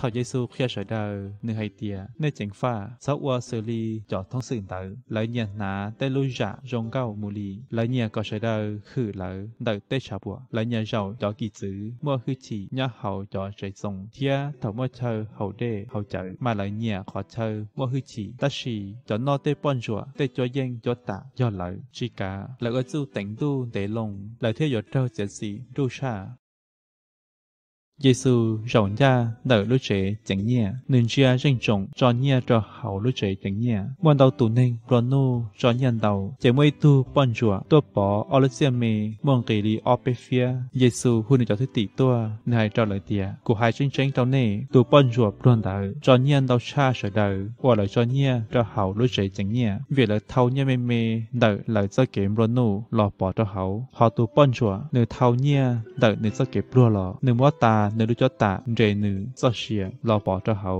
thọ giê xu khe sở đờ nơi hay tìa ua xử lý cho thông sự tử lợi nhà nà tê lưu dạ rong cao mù lì lợi khử lỡ đợi tê trả bùa lợi nhà giàu cho kỳ chữ mua hư chỉ hậu cho trời sông thia thọ mua chờ hậu đê hậu chợ mà lợi nhà khó chờ mua hư chỉ ta xì cho no tê bon rùa tê cho yên cho tạ cho lợi chỉ cả lợi ở chu tỉnh tu tê lồng lợi theo dõi trâu chelsea đu sa 耶稣让家 nở lối trẻ chẳng nhẹ, nên chia rinh trọng cho nhẹ cho hậu lối trẻ chẳng nhẹ. Mòn đầu tù nên rõ cho nhận đầu, chạy mây tu bọn rùa, tôi bỏ ở lối xe mê, mòn kỳ lý ở hôn cho thế tỷ tua, nên hãy cho lời tìa, của hai rinh tránh tàu nê, tu bọn rùa bọn đầu, cho nhẹ đầu xa sở đầu, và lời cho nhẹ cho hậu lối trẻ chẳng nhẹ. Vì lời thâu nhẹ mê mê, nở lời cho kiếm rõ nô, bỏ cho hậu. Họ tu bọn rùa, nửa thâu nhẹ, nở nửa cho kiếm rùa lọ, nửa mó ta เนรุจตะเรนือซเชียรอปอเจ้าเฮา